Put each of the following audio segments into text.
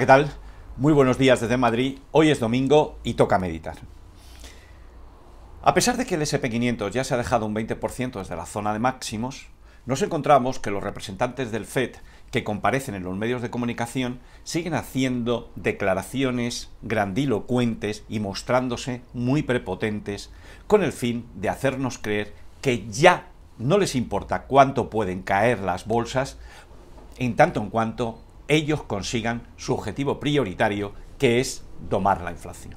¿qué tal? Muy buenos días desde Madrid. Hoy es domingo y toca meditar. A pesar de que el SP500 ya se ha dejado un 20% desde la zona de máximos, nos encontramos que los representantes del FED que comparecen en los medios de comunicación siguen haciendo declaraciones grandilocuentes y mostrándose muy prepotentes con el fin de hacernos creer que ya no les importa cuánto pueden caer las bolsas en tanto en cuanto ellos consigan su objetivo prioritario, que es domar la inflación.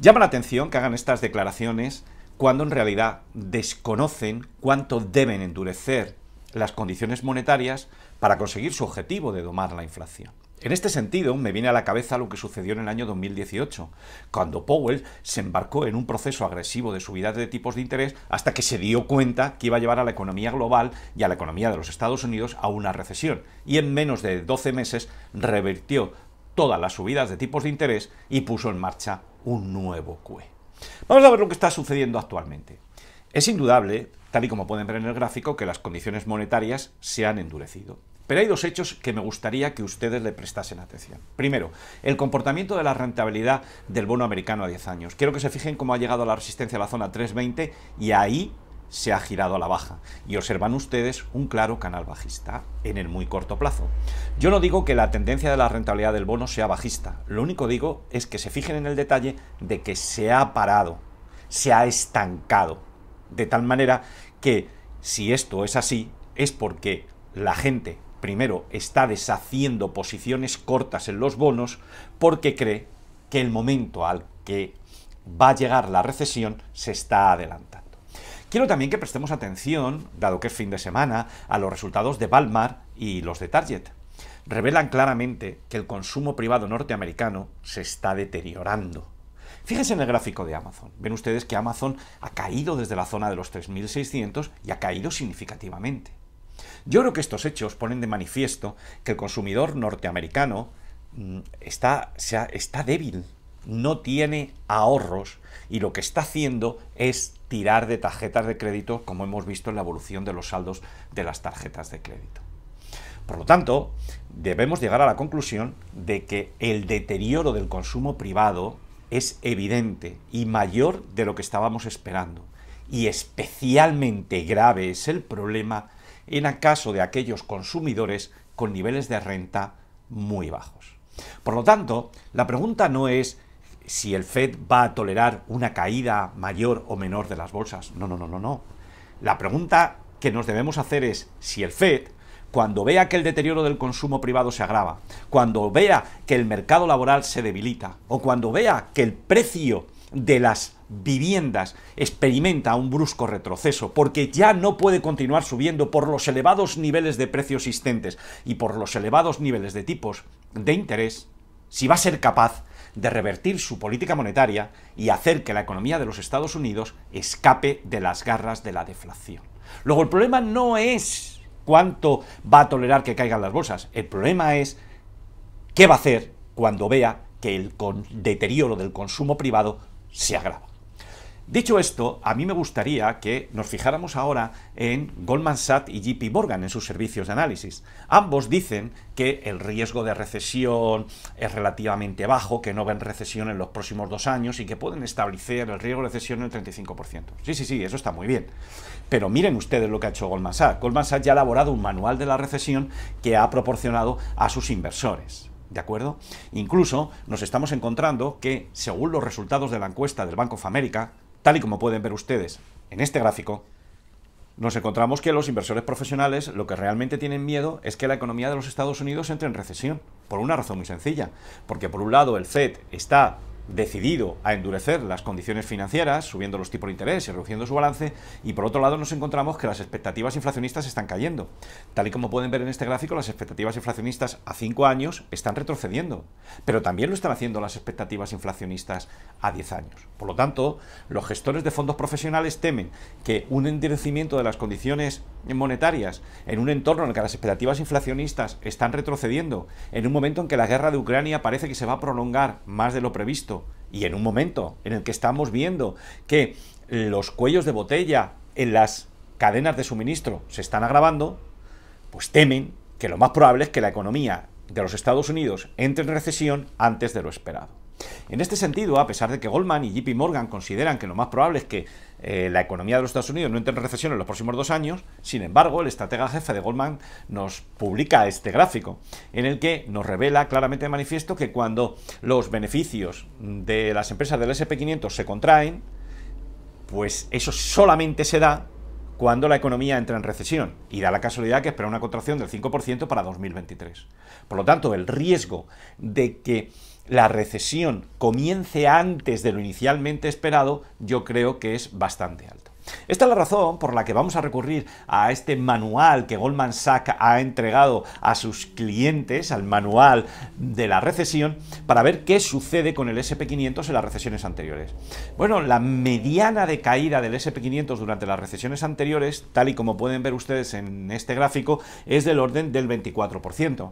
Llama la atención que hagan estas declaraciones cuando en realidad desconocen cuánto deben endurecer las condiciones monetarias para conseguir su objetivo de domar la inflación. En este sentido, me viene a la cabeza lo que sucedió en el año 2018, cuando Powell se embarcó en un proceso agresivo de subidas de tipos de interés hasta que se dio cuenta que iba a llevar a la economía global y a la economía de los Estados Unidos a una recesión, y en menos de 12 meses revirtió todas las subidas de tipos de interés y puso en marcha un nuevo QE. Vamos a ver lo que está sucediendo actualmente. Es indudable, tal y como pueden ver en el gráfico, que las condiciones monetarias se han endurecido. Pero hay dos hechos que me gustaría que ustedes le prestasen atención. Primero, el comportamiento de la rentabilidad del bono americano a 10 años. Quiero que se fijen cómo ha llegado a la resistencia a la zona 320 y ahí se ha girado a la baja y observan ustedes un claro canal bajista en el muy corto plazo. Yo no digo que la tendencia de la rentabilidad del bono sea bajista, lo único digo es que se fijen en el detalle de que se ha parado, se ha estancado, de tal manera que si esto es así es porque la gente primero, está deshaciendo posiciones cortas en los bonos porque cree que el momento al que va a llegar la recesión se está adelantando. Quiero también que prestemos atención, dado que es fin de semana, a los resultados de Balmar y los de Target. Revelan claramente que el consumo privado norteamericano se está deteriorando. Fíjense en el gráfico de Amazon. Ven ustedes que Amazon ha caído desde la zona de los 3.600 y ha caído significativamente. Yo creo que estos hechos ponen de manifiesto que el consumidor norteamericano mm, está, débil, no tiene ahorros y lo que está haciendo es tirar de tarjetas de crédito, como hemos visto en la evolución de los saldos de las tarjetas de crédito. Por lo tanto, debemos llegar a la conclusión de que el deterioro del consumo privado es evidente y mayor de lo que estábamos esperando. Y especialmente grave es el problema en acaso de aquellos consumidores con niveles de renta muy bajos. Por lo tanto, la pregunta no es si el Fed va a tolerar una caída mayor o menor de las bolsas. No, no, no, no, no. La pregunta que nos debemos hacer es si el Fed, cuando vea que el deterioro del consumo privado se agrava, cuando vea que el mercado laboral se debilita o cuando vea que el precio de las viviendas experimenta un brusco retroceso porque ya no puede continuar subiendo por los elevados niveles de precios existentes y por los elevados niveles de tipos de interés, si va a ser capaz de revertir su política monetaria y hacer que la economía de los Estados Unidos escape de las garras de la deflación. Luego, el problema no es cuánto va a tolerar que caigan las bolsas, el problema es qué va a hacer cuando vea que el deterioro del consumo privado se agrava. Dicho esto, a mí me gustaría que nos fijáramos ahora en Goldman Sachs y JP Morgan en sus servicios de análisis. Ambos dicen que el riesgo de recesión es relativamente bajo, que no ven recesión en los próximos dos años y que pueden establecer el riesgo de recesión en el 35%. Sí, sí, sí, eso está muy bien. Pero miren ustedes lo que ha hecho Goldman Sachs. Goldman Sachs ya ha elaborado un manual de la recesión que ha proporcionado a sus inversores. ¿De acuerdo? Incluso nos estamos encontrando que, según los resultados de la encuesta del Banco of América Tal y como pueden ver ustedes en este gráfico, nos encontramos que los inversores profesionales lo que realmente tienen miedo es que la economía de los Estados Unidos entre en recesión, por una razón muy sencilla, porque por un lado el FED está decidido a endurecer las condiciones financieras, subiendo los tipos de interés y reduciendo su balance, y por otro lado nos encontramos que las expectativas inflacionistas están cayendo. Tal y como pueden ver en este gráfico, las expectativas inflacionistas a 5 años están retrocediendo, pero también lo están haciendo las expectativas inflacionistas a 10 años. Por lo tanto, los gestores de fondos profesionales temen que un endurecimiento de las condiciones monetarias, en un entorno en el que las expectativas inflacionistas están retrocediendo, en un momento en que la guerra de Ucrania parece que se va a prolongar más de lo previsto, y en un momento en el que estamos viendo que los cuellos de botella en las cadenas de suministro se están agravando, pues temen que lo más probable es que la economía de los Estados Unidos entre en recesión antes de lo esperado. En este sentido, a pesar de que Goldman y JP Morgan consideran que lo más probable es que eh, la economía de los Estados Unidos no entre en recesión en los próximos dos años, sin embargo, el estratega jefe de Goldman nos publica este gráfico en el que nos revela claramente de manifiesto que cuando los beneficios de las empresas del SP500 se contraen, pues eso solamente se da cuando la economía entra en recesión y da la casualidad que espera una contracción del 5% para 2023. Por lo tanto, el riesgo de que la recesión comience antes de lo inicialmente esperado, yo creo que es bastante alto. Esta es la razón por la que vamos a recurrir a este manual que Goldman Sachs ha entregado a sus clientes, al manual de la recesión, para ver qué sucede con el SP500 en las recesiones anteriores. Bueno, la mediana de caída del SP500 durante las recesiones anteriores, tal y como pueden ver ustedes en este gráfico, es del orden del 24%.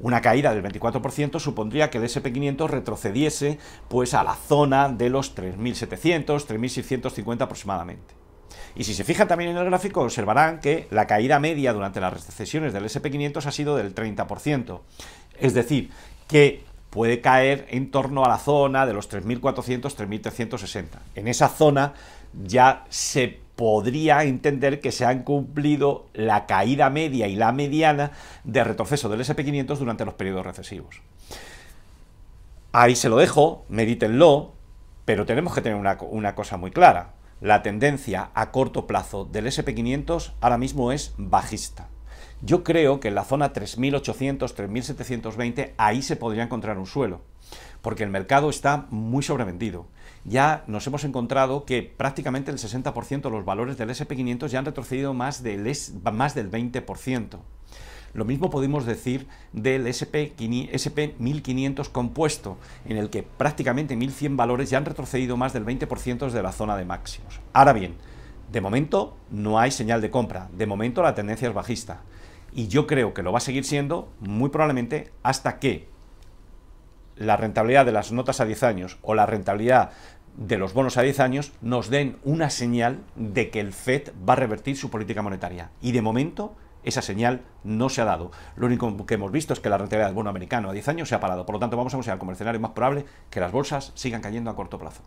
Una caída del 24% supondría que el SP500 retrocediese pues a la zona de los 3.700, 3.650 aproximadamente. Y si se fijan también en el gráfico, observarán que la caída media durante las recesiones del SP500 ha sido del 30%. Es decir, que puede caer en torno a la zona de los 3.400, 3.360. En esa zona ya se podría entender que se han cumplido la caída media y la mediana de retroceso del SP500 durante los periodos recesivos. Ahí se lo dejo, medítenlo, pero tenemos que tener una, cosa muy clara. La tendencia a corto plazo del SP500 ahora mismo es bajista. Yo creo que en la zona 3800, 3720, ahí se podría encontrar un suelo, porque el mercado está muy sobrevendido ya nos hemos encontrado que prácticamente el 60% de los valores del SP500 ya han retrocedido más del, más del 20%. Lo mismo podemos decir del SP, 1500 compuesto, en el que prácticamente 1100 valores ya han retrocedido más del 20% de la zona de máximos. Ahora bien, de momento no hay señal de compra, de momento la tendencia es bajista. Y yo creo que lo va a seguir siendo muy probablemente hasta que la rentabilidad de las notas a 10 años o la rentabilidad de los bonos a 10 años nos den una señal de que el FED va a revertir su política monetaria. Y de momento esa señal no se ha dado. Lo único que hemos visto es que la rentabilidad del bono americano a 10 años se ha parado. Por lo tanto, vamos a considerar como escenario más probable que las bolsas sigan cayendo a corto plazo.